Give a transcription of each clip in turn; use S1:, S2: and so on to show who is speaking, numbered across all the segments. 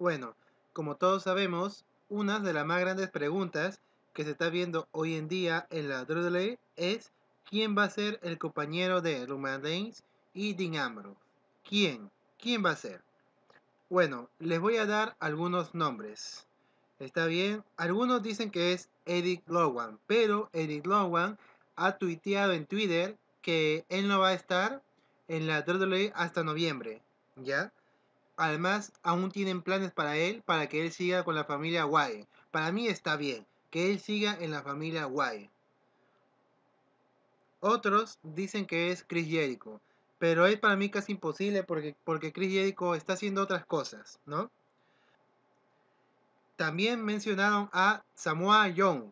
S1: Bueno, como todos sabemos, una de las más grandes preguntas que se está viendo hoy en día en la Dudley es quién va a ser el compañero de Roman Reigns y Dean ¿Quién? ¿Quién va a ser? Bueno, les voy a dar algunos nombres. Está bien, algunos dicen que es Eric Lowan, pero Eric Lowan ha tuiteado en Twitter que él no va a estar en la WWE hasta noviembre, ¿ya? Además, aún tienen planes para él, para que él siga con la familia Wai. Para mí está bien, que él siga en la familia Wai. Otros dicen que es Chris Jericho, pero es para mí casi imposible porque, porque Chris Jericho está haciendo otras cosas, ¿no? También mencionaron a Samoa Young.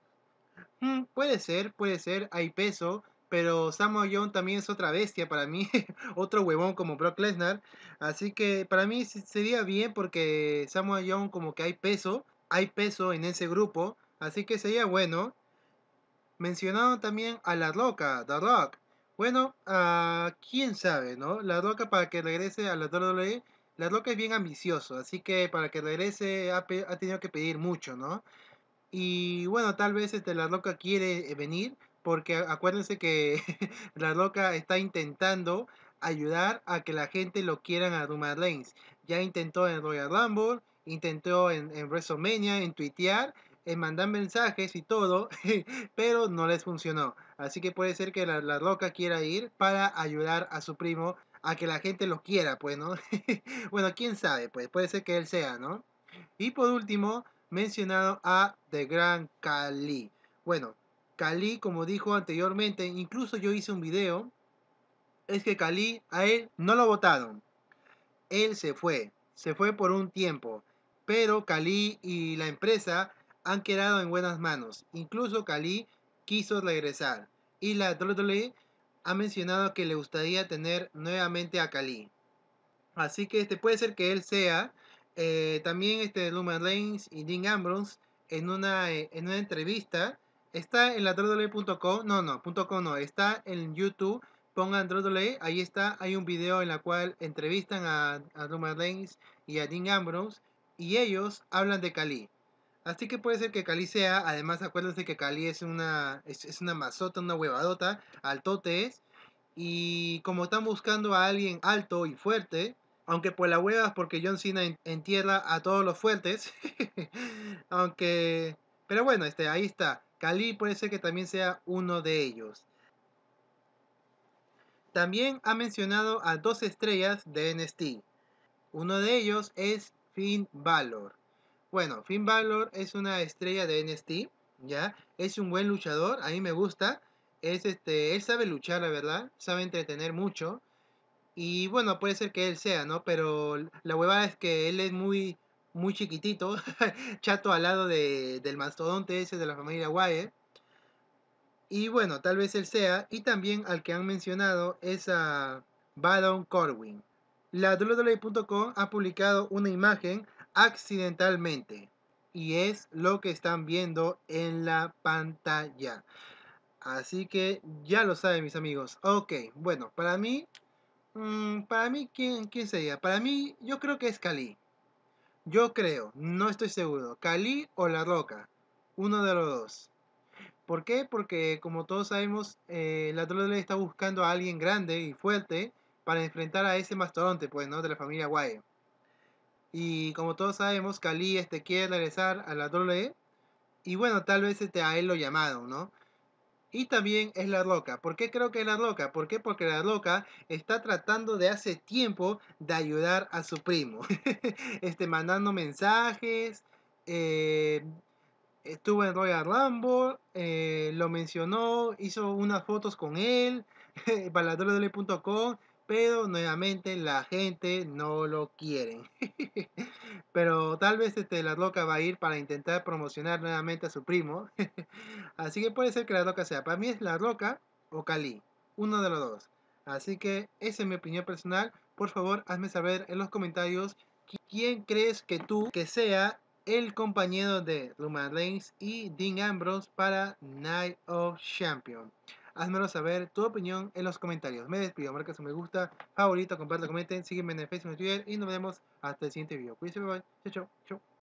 S1: Mm, puede ser, puede ser, hay peso, pero Samuel Young también es otra bestia para mí, otro huevón como Brock Lesnar. Así que para mí sería bien porque Samoa Young como que hay peso, hay peso en ese grupo, así que sería bueno. Mencionaron también a La Roca, The Rock. Bueno, a ah, quién sabe, ¿no? La Roca para que regrese a la WWE, La Roca es bien ambicioso, así que para que regrese ha, tenido que pedir mucho, ¿no? Y bueno, tal vez este, La Roca quiere eh, venir porque acuérdense que La loca está intentando ayudar a que la gente lo quieran a Roman Lanes. Ya intentó en Royal Rumble, intentó en, en WrestleMania, en tuitear, en mandar mensajes y todo, pero no les funcionó. Así que puede ser que la, loca quiera ir para ayudar a su primo a que la gente lo quiera, pues, ¿no? bueno, quién sabe, pues, puede ser que él sea, ¿no? Y por último, mencionado a The Grand Cali. Bueno, Cali, como dijo anteriormente, incluso yo hice un video, es que Cali a él no lo votaron. Él se fue, se fue por un tiempo, pero Cali y la empresa han quedado en buenas manos. Incluso Cali quiso regresar y la WWE ha mencionado que le gustaría tener nuevamente a Cali. Así que este puede ser que él sea. Eh, también este Luma Lanes y Dean Ambrose en una, eh, en una entrevista Está en la no, no, .com no, está en YouTube, pongan Trotolay, ahí está, hay un video en el cual entrevistan a, a Roman y a Dean Ambrose y ellos hablan de Cali. Así que puede ser que Cali sea, además acuérdense que Cali es una, es, una mazota, una huevadota, altote es, y como están buscando a alguien alto y fuerte, aunque por la huevas porque John Cena entierra a todos los fuertes, aunque, pero bueno, este, ahí está. Kali puede ser que también sea uno de ellos. También ha mencionado a dos estrellas de NST. Uno de ellos es Finn Balor. Bueno, Finn Balor es una estrella de NST, ¿ya? Es un buen luchador, a mí me gusta. Es este, él sabe luchar, la verdad, sabe entretener mucho. Y bueno, puede ser que él sea, ¿no? Pero la huevada es que él es muy muy chiquitito, chato al lado del mastodonte ese de la familia Wyatt. Y bueno, tal vez él sea. Y también al que han mencionado es a Baron Corwin. La WWE.com ha publicado una imagen accidentalmente. Y es lo que están viendo en la pantalla. Así que ya lo saben mis amigos. Ok, bueno, para mí... Mm, para mí, ¿quién, ¿quién sería? Para mí, yo creo que es Cali. Yo creo, no estoy seguro, Cali o La Roca, uno de los dos. ¿Por qué? Porque como todos sabemos, eh, la WWE está buscando a alguien grande y fuerte para enfrentar a ese mastodonte, pues, ¿no? De la familia Wyatt. Y como todos sabemos, Cali este quiere regresar a la WWE. Y bueno, tal vez este, a él lo llamado, ¿no? Y también es La loca ¿Por qué creo que es La loca? ¿Por qué? Porque La loca está tratando de hace tiempo de ayudar a su primo. este, mandando mensajes. Eh, estuvo en Royal Rumble. Eh, lo mencionó. Hizo unas fotos con él. www.com. pero nuevamente la gente no lo quiere. pero tal vez este, la loca va a ir para intentar promocionar nuevamente a su primo. Así que puede ser que la loca sea. Para mí es la roca o Cali, uno de los dos. Así que esa es mi opinión personal. Por favor, hazme saber en los comentarios quién crees que tú que sea el compañero de Roman Reigns y Dean Ambrose para Night of Champions. Házmelo saber tu opinión en los comentarios. Me despido, marca su me gusta, favorito, comparte, comenten, sígueme en Facebook, Twitter y nos vemos hasta el siguiente video. Cuídense, bye bye. Chao, chao,